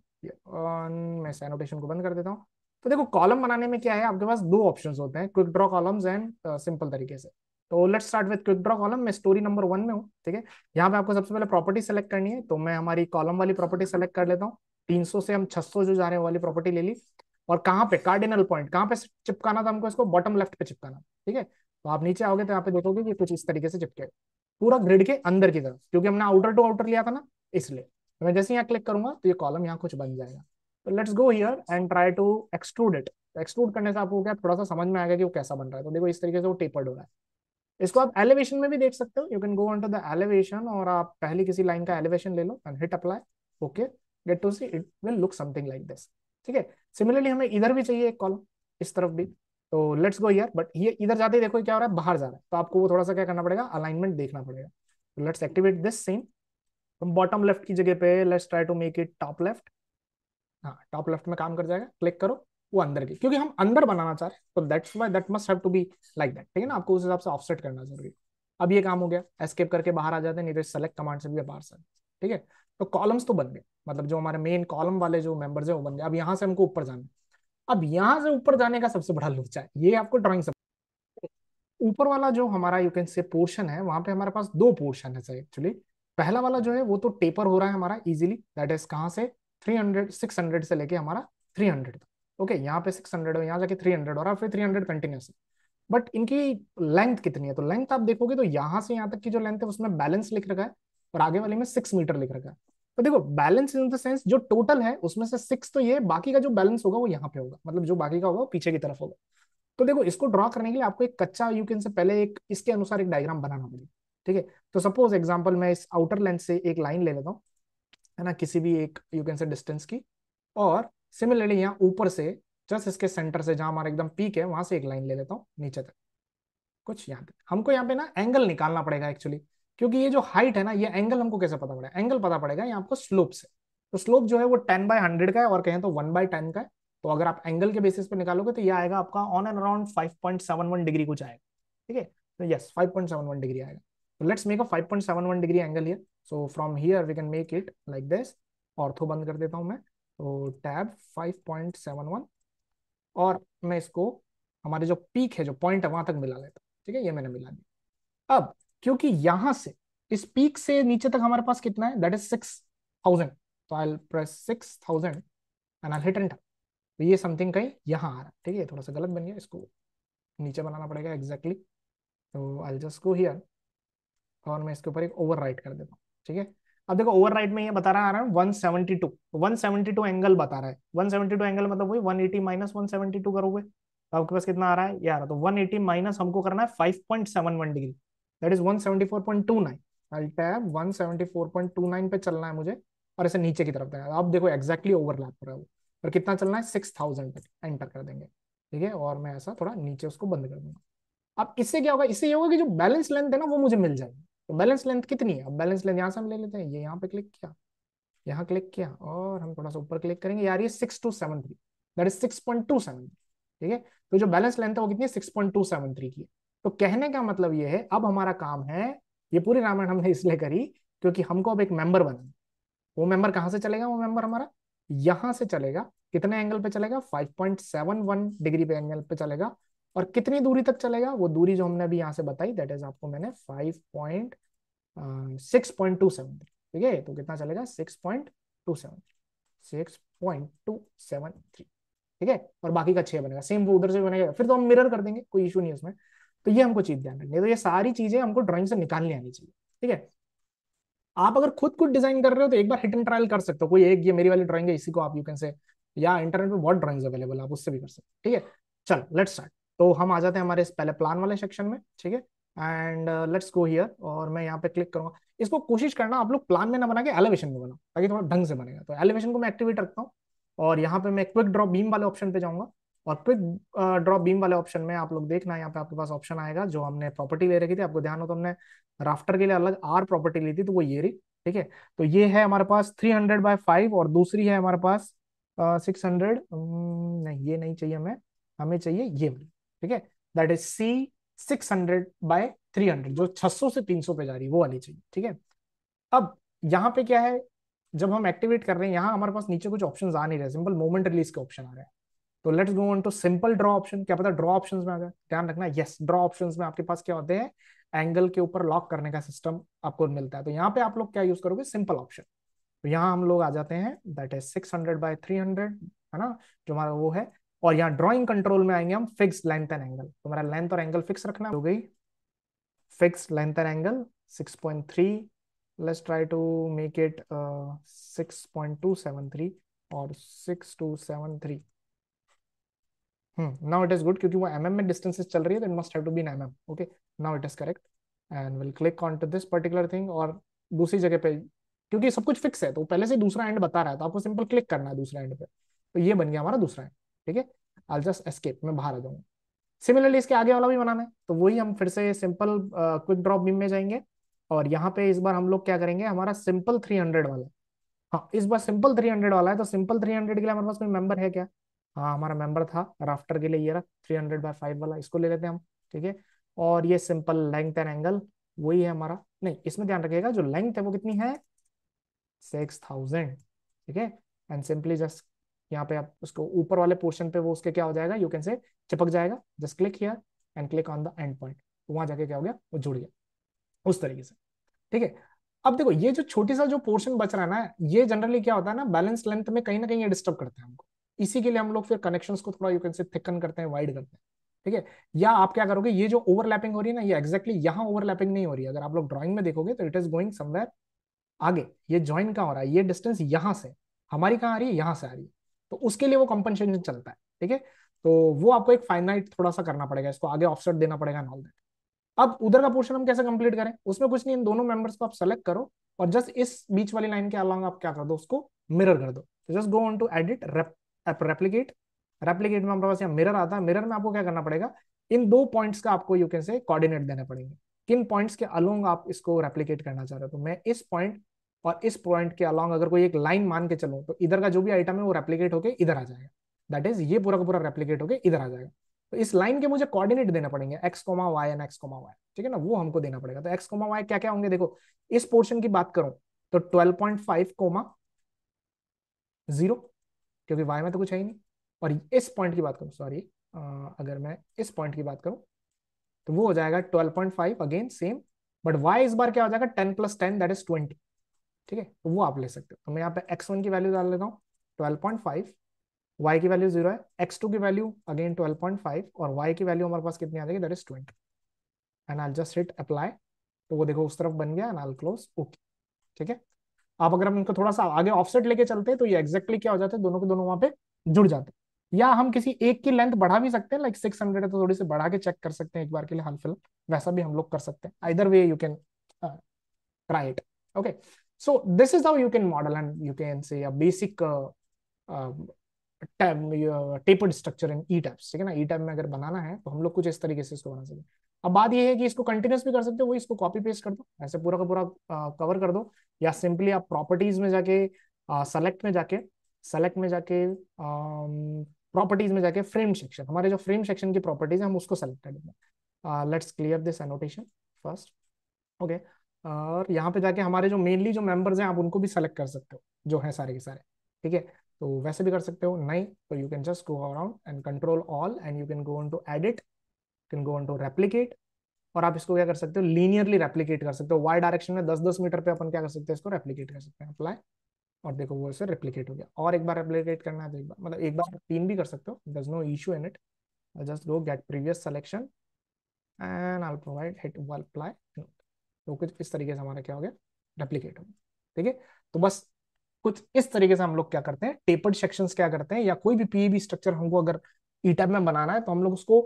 A: मैं इस एनोटेशन को बंद कर देता हूँ तो देखो कॉलम बनाने में क्या है आपके पास दो ऑप्शन होते हैं quick draw columns and simple तरीके से तो let's start with quick draw column मैं स्टोरी नंबर वन में हूँ ठीक है यहाँ पे आपको सबसे पहले प्रॉपर्टी सेलेक्ट करनी है तो मैं हमारी कॉलम वाली प्रॉपर्टी सेलेक्ट कर लेता हूँ 300 से हम 600 जो जा रहे हैं वाली प्रॉपर्टी ले ली और कहाँ पे कार्डिनल पॉइंट कहाँ पे चिपकाना था हमको इसको बॉटम लेफ्ट पे चिपकाना ठीक है तो आप नीचे आओगे तो यहाँ पे देखोगे कि कुछ इस तरीके से चिपके पूरा ग्रिड के अंदर की तरफ क्योंकि हमने आउटर टू आउटर लिया था ना इसलिए तो मैं जैसे यहाँ क्लिक करूंगा तो ये कॉलम यहाँ कुछ बन जाएगा तो let's go here and try to exclude it exclude करने से आपको क्या थोड़ा सा समझ में आएगा कि वो कैसा बन रहा है तो देखो इस तरीके से वो टेपर्ड हो रहा है इसको आप एलिवेशन में भी देख सकते हो you can go on to the elevation और आप पहले किसी लाइन का एलिवेशन ले लो and hit apply okay get to see it will look something like this ठीक है सिमिलरली हमें इधर भी चाहिए एक कॉलम इस तरफ भी तो लेट्स गो हियर बट ये इधर जाते ही देखो क्या हो रहा है बाहर जा रहा है तो आपको वो थोड़ा सा क्या करना पड़ेगा अलाइनमेंट देखना पड़ेगा let's activate this same bottom left की जगह पे let's try to make it top left हाँ टॉप लेफ्ट में काम कर जाएगा क्लिक करो वो अंदर की क्योंकि हम अंदर बनाना चाह रहे हैं तो that's why that must have to be like that ठीक है ना आपको उस हिसाब से ऑफसेट करना जरूरी है अब ये काम हो गया एस्केप करके बाहर आ जाते हैं नीचे सेलेक्ट कमांड से भी बाहर से ठीक है तो कॉलम्स तो बन गए मतलब जो हमारे मेन कॉलम वाले जो मेंबर्स है वो बन गए अब यहाँ से हमको ऊपर जाना है अब यहाँ से ऊपर जाने का सबसे बड़ा लुच्चा है ये आपको ड्रॉइंग सब ऊपर वाला जो हमारा यू कैन से पोर्शन है वहां पे हमारे पास दो पोर्शन है एक्चुअली पहला वाला जो है वो तो टेपर हो रहा है हमारा इजिली दैट इज कहाँ से 300 600 से लेके हमारा 300 तक ओके यहाँ पे 600 हंड्रेड यहाँ जाके 300 और फिर 300 कंटिन्यूस बट इनकी लेंथ कितनी है तो लेंथ आप देखोगे तो यहाँ से यहाँ तक की जो लेंथ है उसमें बैलेंस लिख रखा है और आगे वाले में सिक्स मीटर लिख रखा है तो देखो बैलेंस इन द सेंस जो टोटल है उसमें से सिक्स तो ये बाकी का जो बैलेंस होगा वो यहाँ पे होगा मतलब जो बाकी का होगा वो पीछे की तरफ होगा तो देखो इसको ड्रॉ करने के लिए आपको एक कच्चा यू कैन से पहले एक इसके अनुसार एक डायग्राम बनाना पड़ेगा ठीक है तो सपोज एग्जाम्पल मैं इस आउटर लेंथ से एक लाइन ले लेता हूँ है ना किसी भी एक यू कैन से डिस्टेंस की और सिमिलरली यहाँ ऊपर से जस्ट इसके सेंटर से जहाँ हमारा एकदम पीक है वहां से एक लाइन ले लेता हूँ नीचे तक कुछ यहाँ तक हमको यहाँ पे ना एंगल निकालना पड़ेगा एक्चुअली क्योंकि ये जो हाइट है ना ये एंगल हमको कैसे पता पड़ेगा एंगल पता पड़ेगा यहाँ आपको स्लोप से तो स्लोप जो है वो टेन बाय हंड्रेड का है और कहें तो वन बाय टेन का है तो अगर आप एंगल के बेसिस पे निकालोगे तो ये आएगा आपका on and around five point seven one degree कुछ आएगा ठीक है तो yes five point seven one degree आएगा So let's make a 5.71 degree angle here. So from here we can make it like this. ortho band kar deta hu main so tab 5.71 और मैं isko हमारे जो peak है जो point है वहां तक मिला लेता ठीक है ये मैंने मिला दिया अब क्योंकि यहां से इस पीक से नीचे तक हमारे पास कितना है दैट तो I press and hit enter तो ये समथिंग कहीं यहाँ आ रहा है ठीक है थोड़ा सा गलत बन गया इसको नीचे बनाना पड़ेगा एग्जैक्टली तो आई जस्ट गो हियर और मैं इसके ऊपर एक ओवर कर देता हूँ ठीक है अब देखो ओवर में ये बता रहा है one seventy two one seventy two angle बता रहा है वन सेवेंटी टू एंगल मतलब वही one eighty minus one seventy two करोगे तो आपके पास कितना आ रहा है ये आ रहा है तो वन एटी माइनस हमको करना है five point seven one degree that is one seventy four point two nine alt tab one seventy four point two nine पे चलना है मुझे और इसे नीचे की तरफ आप देखो एक्जैक्टली ओवरलैप कर रहा है वो और कितना चलना है सिक्स थाउजेंड तक एंटर कर देंगे ठीक है और मैं ऐसा थोड़ा नीचे उसको बंद कर दूंगा अब इससे क्या होगा इससे ये होगा कि जो बैलेंस लेंथ है ना वो मुझे मिल जाएगी तो बैलेंस लेंथ कितनी है अब बैलेंस लेंथ यहाँ से हम ले लेते हैं ये यहाँ पे क्लिक किया यहाँ क्लिक किया और हम थोड़ा सा ऊपर क्लिक करेंगे यार ये six two seven three that is six point two seven ठीक है तो जो बैलेंस लेंथ है वो कितनी six point two seven three की तो कहने का मतलब ये है अब हमारा काम है ये पूरी रामायण हमने इसलिए करी क्योंकि हमको अब एक मेंबर बनाना वो मेंबर कहाँ से चलेगा वो मेंबर हमारा यहाँ से चलेगा कितने एंगल पे चलेगा 5.71 डिग्री पे एंगल पे चलेगा और कितनी दूरी तक चलेगा वो दूरी जो हमने अभी यहाँ से बताई दैट इज आपको मैंने five point six point two seven ठीक है तो कितना चलेगा six point two seven three six point two seven three ठीक है और बाकी का छह बनेगा सेम वो उधर से बनेगा फिर तो हम मिरर कर देंगे कोई इशू नहीं उसमें तो ये हमको चीज ध्यान रखनी है तो ये सारी चीजें हमको ड्रॉइंग से निकालनी आनी चाहिए ठीक है आप अगर खुद कुछ डिजाइन कर रहे हो तो एक बार हिट एंड ट्रायल कर सकते हो कोई एक ये मेरी वाली ड्राइंग है इसी को आप यू कैन से या इंटरनेट पर बहुत ड्राइंग्स अवेलेबल आप उससे भी कर सकते हो ठीक है चलो लेट्स स्टार्ट तो हम आ जाते हैं हमारे इस पहले प्लान वाले सेक्शन में ठीक है एंड लेट्स गो हियर और मैं यहाँ पे क्लिक करूँगा इसको कोशिश करना आप लोग प्लान में ना बना के एलिवेशन में बनाओ ताकि थोड़ा ढंग से बनेगा तो एलिवेशन को मैं एक्टिवेट रखता हूँ और यहाँ पे मैं क्विक ड्रॉप बीम वाले ऑप्शन पे जाऊँगा और क्विक ड्रॉप बीम वाले ऑप्शन में आप लोग देखना यहाँ पे आपके पास ऑप्शन आएगा जो हमने प्रॉपर्टी ले रखी थी आपको ध्यान हो तो हमने राफ्टर के लिए अलग आर प्रॉपर्टी ली थी तो वो ये रही ठीक है तो ये है हमारे पास थ्री हंड्रेड बाय फाइव और दूसरी है हमारे पास सिक्स uh, हंड्रेड नहीं ये नहीं चाहिए हमें हमें चाहिए ये वाली ठीक है that is C six hundred by three hundred जो छह सौ से तीन सौ पे जा रही है वो वाली चाहिए ठीक है अब यहाँ पे क्या है जब हम एक्टिवेट कर रहे हैं यहाँ हमारे पास नीचे कुछ ऑप्शन आ नहीं रहे सिंपल मोमेंट रिलीज के ऑप्शन आ रहे हैं तो let's go on to simple draw option क्या पता ड्रॉ ऑप्शन में आ जाए ध्यान रखना यस ड्रॉ ऑप्शन में आपके पास क्या होते हैं एंगल के ऊपर लॉक करने का सिस्टम आपको मिलता है तो यहाँ पे आप लोग क्या यूज करोगे सिंपल ऑप्शन तो यहाँ हम लोग आ जाते हैं that is six hundred by three hundred है ना जो हमारा वो है और यहाँ ड्रॉइंग कंट्रोल में आएंगे हम फिक्स लेंथ एंड एंगल तो हमारा लेंथ और एंगल फिक्स रखना हो गई fix length and angle 6.3 let's try to make it 6.273 और 6273 hmm now it is good क्योंकि वो एमएम mm में डिस्टेंसेस चल रही है तो it must have to be in mm okay now it is correct and will click on to this particular thing और दूसरी जगह पे क्योंकि सब कुछ फिक्स है तो पहले से दूसरा एंड बता रहा है तो आपको सिंपल क्लिक करना है दूसरा एंड पे तो ये बन गया हमारा दूसरा एंड ठीक है आई जस्ट एस्केप मैं बाहर आ जाऊंगा सिमिलरली इसके आगे वाला भी बनाना है तो वही हम फिर से सिंपल क्विक ड्रॉप बीम में जाएंगे और यहाँ पे इस बार हम लोग क्या करेंगे हमारा सिंपल थ्री हंड्रेड वाला हाँ इस बार सिंपल थ्री हंड्रेड वाला है तो सिंपल थ्री हंड्रेड के लिए हमारे पास कोई मेंबर है क्या हाँ हमारा मेंबर था राफ्टर के लिए ये रहा थ्री हंड्रेड बाय फाइव वाला इसको ले लेते हैं हम ठीक है और ये सिंपल लेंथ एंड एंगल वही है हमारा नहीं इसमें ध्यान रखिएगा जो लेंथ है वो कितनी है सिक्स थाउजेंड ठीक है एंड सिंपली जस्ट यहाँ पे आप उसको ऊपर वाले पोर्शन पे वो उसके क्या हो जाएगा यू कैन से चिपक जाएगा just click here and click on the end point वहां जाके क्या हो गया वो जुड़ गया उस तरीके से ठीक है अब देखो ये जो छोटी सा जो पोर्शन बच रहा है ना ये जनरली क्या होता है ना बैलेंस लेंथ में कहीं ना कहीं ये डिस्टर्ब करते हैं हमको इसी के लिए हम लोग फिर कनेक्शन को थोड़ा यू कैन से थिकन करते हैं वाइड करते हैं ठीक है या आप क्या करोगे ये जो ओवरलैपिंग हो रही है ना ये एक्जैक्टली यहाँ ओवरलैपिंग नहीं हो रही है अगर आप लोग ड्रॉइंग में देखोगे तो इट इज गोइंग समवेयर आगे ये ज्वाइन कहाँ हो रहा है ये डिस्टेंस यहाँ से हमारी कहाँ आ रही है यहाँ से आ रही है तो उसके लिए वो कंपनसेशन चलता है ठीक है तो वो आपको एक फाइनाइट थोड़ा सा करना पड़ेगा इसको आगे ऑफसेट देना पड़ेगा नॉल दैट अब उधर का पोर्शन हम कैसे कंप्लीट करें उसमें कुछ नहीं इन दोनों मेंबर्स को आप सेलेक्ट करो और जस्ट इस बीच वाली लाइन के अलॉन्ग आप क्या कर दो उसको मिरर कर दो just go on to edit replicate replicate में हमारे पास यहाँ मिरर आता है मिरर में आपको क्या करना पड़ेगा इन दो पॉइंट्स का आपको यू कैन से कोऑर्डिनेट देने पड़ेंगे किन पॉइंट्स के अलोंग आप इसको रेप्लीकेट करना चाह रहे हो तो मैं इस पॉइंट और इस पॉइंट के अलॉन्ग अगर कोई एक लाइन मान के चलो तो इधर का जो भी आइटम है वो रेप्लीकेट होकर इधर आ जाएगा दैट इज ये पूरा का पूरा रेप्लीकेट होकर इधर आ जाएगा तो इस लाइन के मुझे कोऑर्डिनेट देना पड़ेंगे X comma Y and X comma Y ठीक है ना वो हमको देना पड़ेगा तो एक्स कोमा वाई क्या क्या होंगे देखो इस पोर्शन की बात करूं तो twelve point five comma zero क्योंकि वाई में तो कुछ है ही नहीं और इस पॉइंट की बात करूं सॉरी अगर मैं इस पॉइंट की बात करूं तो वो हो जाएगा twelve point five again same but Y इस बार क्या हो जाएगा ten plus ten that is twenty ठीक है तो वो आप ले सकते हो तो मैं यहाँ पे एक्स वन की वैल्यू डाल लेता हूँ ट्वेल्व पॉइंट फाइव वाई की वैल्यू जीरो है एक्स टू की value again twelve point five और वाई की वैल्यू हमारे पास कितनी आ जाएगी that is twenty and I just hit apply तो वो देखो उस तरफ बन गया एंड आल क्लोज ओके ठीक है आप अगर हम इनको थोड़ा सा आगे ऑफसेट लेके चलते हैं तो ये एग्जैक्टली क्या हो जाते हैं दोनों के दोनों वहां पे जुड़ जाते हैं या हम किसी एक की लेंथ बढ़ा भी सकते हैं लाइक सिक्स हंड्रेड है तो थोड़ी सी बढ़ा के चेक कर सकते हैं एक बार के लिए हाल फिलहाल वैसा भी हम लोग कर सकते हैं either way you can try it okay so this is how you can model and you can say a basic uh, um, tapered structure in ETABS ठीक है ना ई टैप में अगर बनाना है तो हम लोग कुछ इस तरीके से इसको बना सकते हैं अब बात यह है कि इसको कंटिन्यूस भी कर सकते हो वही इसको कॉपी पेस्ट कर दो ऐसे पूरा का पूरा कवर uh, कर दो या सिंपली आप प्रॉपर्टीज में जाके सेलेक्ट uh, में जाके सेलेक्ट में जाके प्रॉपर्टीज um, में जाके फ्रेम सेक्शन हमारे जो फ्रेम सेक्शन की प्रॉपर्टीज है हम उसको सेलेक्ट कर हैं let's clear this annotation first okay और यहाँ पे जाके हमारे जो मेनली जो मेंबर्स हैं आप उनको भी सेलेक्ट कर सकते हो जो हैं सारे के सारे ठीक है तो वैसे भी कर सकते हो नहीं तो you can just go around and control all and you can go on to edit can go on to replicate और आप इसको क्या कर सकते हो लीनियरली रेप्लीकेट कर सकते हो वाई डायरेक्शन में दस दस मीटर पर अपन क्या कर सकते हैं इसको रेप्लीकेट कर सकते हैं अप्लाई और देखो वो इसे रेप्लीकेट हो गया और एक बार रेप्लीकेट करना है तो एक बार मतलब एक बार तीन भी कर सकते हो दस no issue in it just go get previous selection and I provide hit apply तो कुछ इस तरीके से हमारा क्या हो गया रेप्लीकेट हो गया ठीक है तो बस कुछ इस तरीके से हम लोग क्या करते हैं टेपर्ड सेक्शंस क्या करते हैं या कोई भी पीएबी स्ट्रक्चर e हमको अगर ई e में बनाना है तो हम लोग उसको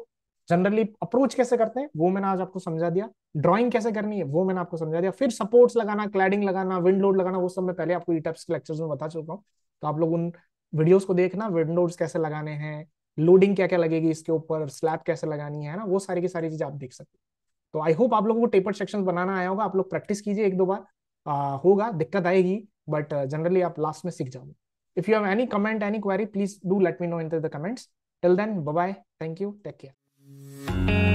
A: जनरली अप्रोच कैसे करते हैं वो मैंने आज आपको समझा दिया ड्राइंग कैसे करनी है वो मैंने आपको समझा दिया फिर सपोर्ट्स लगाना क्लैडिंग लगाना विंड लोड लगाना वो सब मैं पहले आपको ई e के लेक्चर्स में बता चुका हूँ तो आप लोग उन वीडियोज को देखना विंड कैसे लगाने हैं लोडिंग क्या क्या लगेगी इसके ऊपर स्लैब कैसे लगानी है ना वो सारी की सारी चीज आप देख सकते हैं तो आई होप आप लोगों को टेपर्ड सेक्शन बनाना आया होगा आप लोग प्रैक्टिस कीजिए एक दो बार आ, होगा दिक्कत आएगी बट जनरली uh, आप लास्ट में सीख जाओगे if you have any comment any query please do let me know in the comments till then bye thank you take care